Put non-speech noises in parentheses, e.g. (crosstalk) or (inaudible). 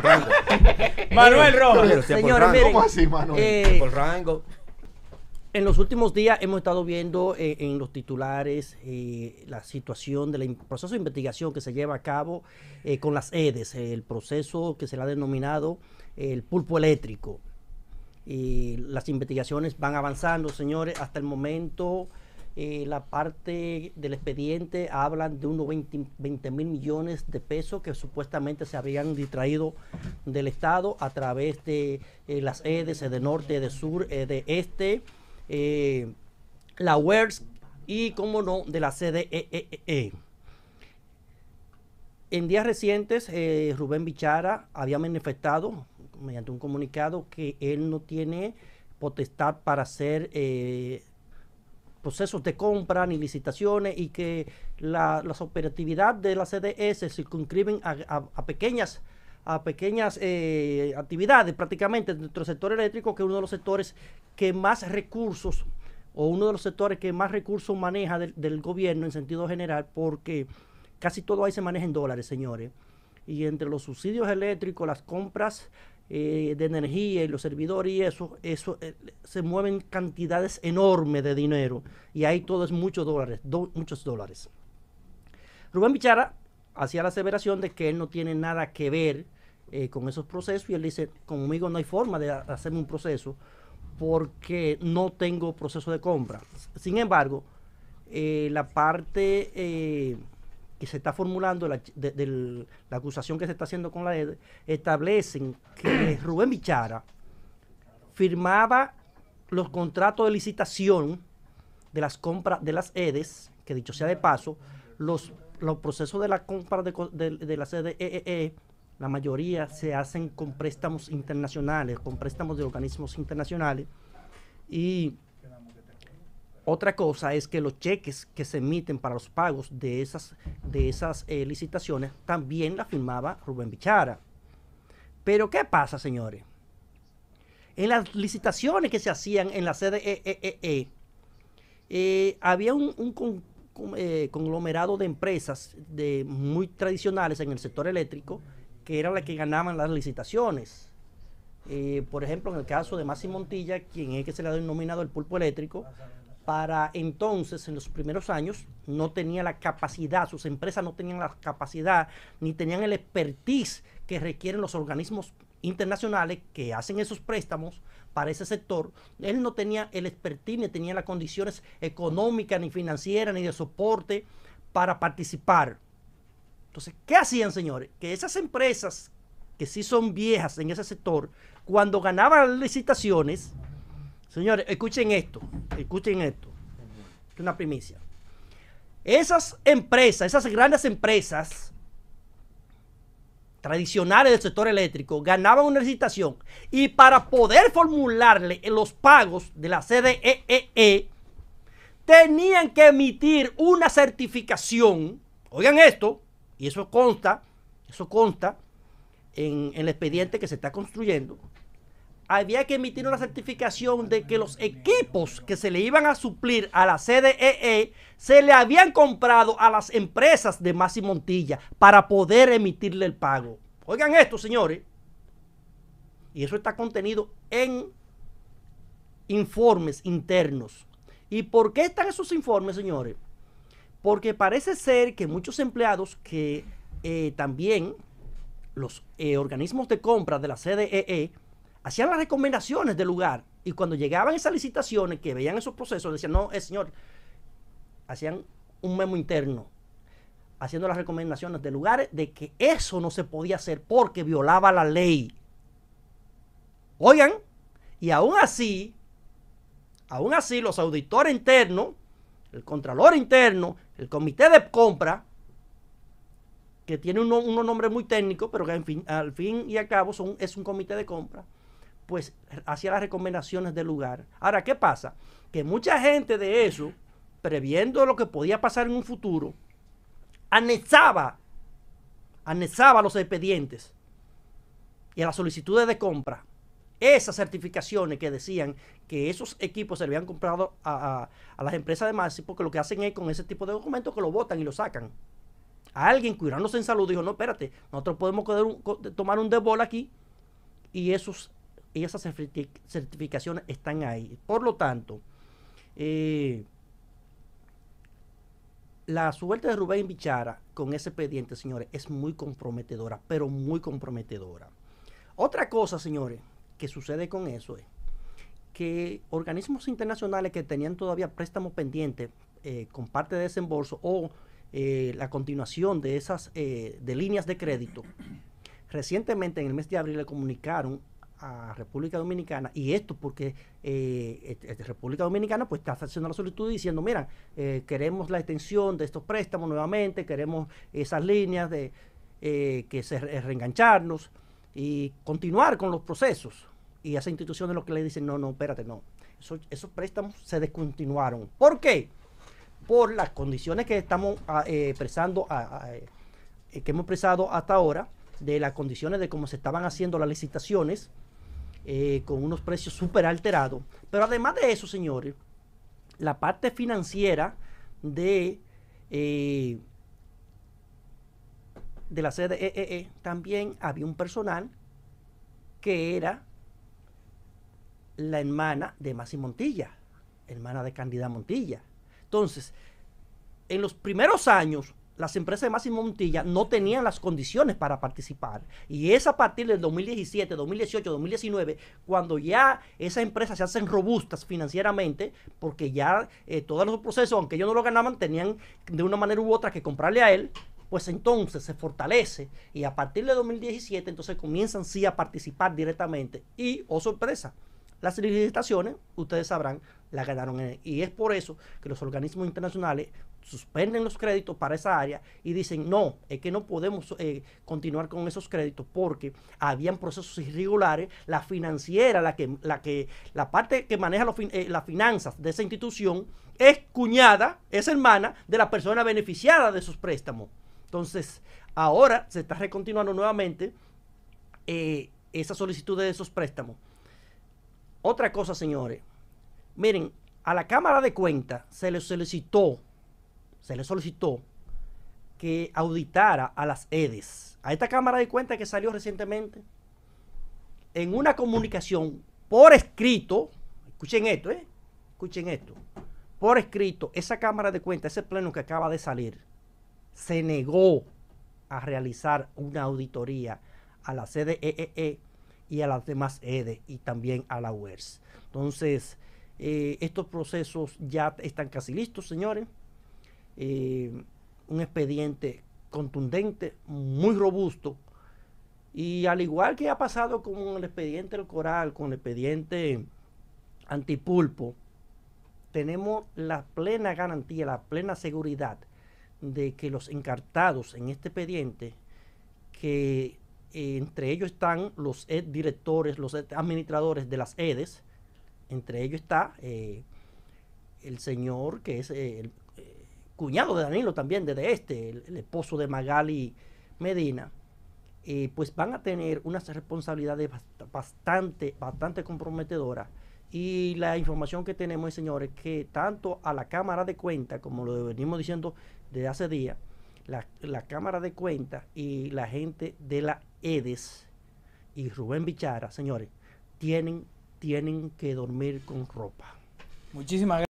rango. Manuel Manuel? rango. En los últimos días hemos estado viendo eh, en los titulares eh, la situación del proceso de investigación que se lleva a cabo eh, con las EDES, el proceso que se le ha denominado el pulpo eléctrico. Y las investigaciones van avanzando, señores, hasta el momento eh, la parte del expediente hablan de unos 20, 20 mil millones de pesos que supuestamente se habían distraído del Estado a través de eh, las EDES, eh, de norte, de sur, de este, la UERS y, como no, de la CDEE. E e e. En días recientes, Rubén Bichara había manifestado mediante un comunicado que él no tiene potestad para ser eh, procesos de compra ni licitaciones y que las operatividad de la CDS se circunscriben a, pequeñas a pequeñas eh, actividades prácticamente dentro del sector eléctrico, que es uno de los sectores que más recursos, o uno de los sectores que más recursos maneja del, del gobierno en sentido general, porque casi todo ahí se maneja en dólares, señores. Y entre los subsidios eléctricos, las compras eh, de energía y los servidores y eso, eso eh, se mueven cantidades enormes de dinero y ahí todo es muchos dólares, muchos dólares. Rubén Bichara hacía la aseveración de que él no tiene nada que ver eh, con esos procesos y él dice, conmigo no hay forma de hacerme un proceso porque no tengo proceso de compra. Sin embargo, la parte que se está formulando, la, de, la acusación que se está haciendo con la EDES, establecen que (coughs) Rubén Bichara firmaba los contratos de licitación de las compras de las EDES, que dicho sea de paso, los, los procesos de la compra de, de, las EDES, e, e, la mayoría se hacen con préstamos internacionales, con préstamos de organismos internacionales, y otra cosa es que los cheques que se emiten para los pagos de esas, de esas eh, licitaciones también la firmaba Rubén Bichara. Pero ¿qué pasa, señores? En las licitaciones que se hacían en la sede EEE, eh, eh, había un, conglomerado de empresas de, muy tradicionales en el sector eléctrico que eran las que ganaban las licitaciones. por ejemplo, en el caso de Máximo Montilla, quien es que se le ha denominado el pulpo eléctrico, para entonces, en los primeros años, no tenía la capacidad, sus empresas no tenían la capacidad ni tenían el expertise que requieren los organismos internacionales que hacen esos préstamos para ese sector. Él no tenía el expertise, ni tenía las condiciones económicas, ni financieras, ni de soporte para participar. Entonces, ¿qué hacían, señores? Que esas empresas que sí son viejas en ese sector, cuando ganaban las licitaciones, Señores, escuchen esto, escuchen esto. Es una primicia. Esas empresas, esas grandes empresas tradicionales del sector eléctrico ganaban una licitación y para poder formularle los pagos de la CDEE e e, tenían que emitir una certificación. Oigan esto, y eso consta, eso consta en, en el expediente que se está construyendo había que emitir una certificación de que los equipos que se le iban a suplir a la CDEE e se le habían comprado a las empresas de Masi Montilla para poder emitirle el pago. Oigan esto, señores. Y eso está contenido en informes internos. ¿Y por qué están esos informes, señores? Porque parece ser que muchos empleados que eh, también los eh, organismos de compra de la CDEE e hacían las recomendaciones del lugar y cuando llegaban esas licitaciones, que veían esos procesos, decían, no, eh, señor, hacían un memo interno haciendo las recomendaciones de lugar de que eso no se podía hacer porque violaba la ley. Oigan, y aún así, aún así los auditores internos, el contralor interno, el comité de compra, que tiene unos nombres muy técnicos, pero que al fin y al cabo son, es un comité de compra, pues hacía las recomendaciones del lugar. Ahora, ¿qué pasa? Que mucha gente de eso, previendo lo que podía pasar en un futuro, anexaba, anexaba los expedientes y a las solicitudes de compra. Esas certificaciones que decían que esos equipos se habían comprado a, las empresas de Maxi, porque lo que hacen es con ese tipo de documentos que lo votan y lo sacan. A alguien cuidándose en salud dijo, no, espérate, nosotros podemos tomar un debol aquí y esos y esas certificaciones están ahí. Por lo tanto, eh, la suerte de Rubén Bichara con ese expediente, señores, es muy comprometedora, pero muy comprometedora. Otra cosa, señores, que sucede con eso es que organismos internacionales que tenían todavía préstamos pendientes eh, con parte de desembolso o eh, la continuación de esas líneas de crédito, recientemente en el mes de abril le comunicaron a República Dominicana y esto porque eh, este, este, República Dominicana pues está haciendo la solicitud diciendo mira eh, queremos la extensión de estos préstamos nuevamente queremos esas líneas de eh, que se reengancharnos y continuar con los procesos y esa esas instituciones lo que le dicen no no espérate no esos préstamos se descontinuaron ¿por qué? por las condiciones que estamos ah, expresando ah, ah, que hemos expresado hasta ahora de las condiciones de cómo se estaban haciendo las licitaciones eh, con unos precios súper alterados. Pero además de eso, señores, la parte financiera de, la eh, de la e e, eh, también había un personal que era la hermana de Masi Montilla, hermana de Candida Montilla. Entonces, en los primeros años, las empresas de Máximo Montilla no tenían las condiciones para participar. Y es a partir del 2017, 2018, 2019, cuando ya esas empresas se hacen robustas financieramente, porque ya eh, todos los procesos, aunque ellos no lo ganaban, tenían de una manera u otra que comprarle a él, pues entonces se fortalece. Y a partir de 2017, entonces comienzan sí a participar directamente. Y, oh sorpresa, las licitaciones, ustedes sabrán, la ganaron. Y es por eso que los organismos internacionales suspenden los créditos para esa área y dicen, no, es que no podemos eh, continuar con esos créditos porque habían procesos irregulares, la financiera, la que la, que, la parte que maneja eh, las finanzas de esa institución es cuñada, es hermana de la persona beneficiada de esos préstamos. Entonces, ahora se está recontinuando nuevamente eh, esa solicitud de esos préstamos. Otra cosa, señores, miren, a la Cámara de Cuentas se le solicitó se le solicitó que auditara a las EDES, a esta Cámara de Cuentas que salió recientemente, en una comunicación por escrito, escuchen esto, ¿eh? escuchen esto, por escrito, esa Cámara de Cuentas, ese pleno que acaba de salir, se negó a realizar una auditoría a la CDEE e e e y a las demás EDES y también a la UERS. Entonces, eh, estos procesos ya están casi listos, señores. Eh, un expediente contundente, muy robusto. Y al igual que ha pasado con el expediente del coral, con el expediente antipulpo, tenemos la plena garantía, la plena seguridad de que los encartados en este expediente, que eh, entre ellos están los ed directores, los administradores de las EDES, entre ellos está eh, el señor que es el, cuñado de Danilo también, desde este, el, esposo de Magali Medina, eh, pues van a tener unas responsabilidades bastante, bastante comprometedoras. Y la información que tenemos, señores, que tanto a la Cámara de Cuentas, como lo venimos diciendo desde hace días, la, Cámara de Cuentas y la gente de la EDES y Rubén Bichara, señores, tienen, tienen que dormir con ropa. Muchísimas gracias.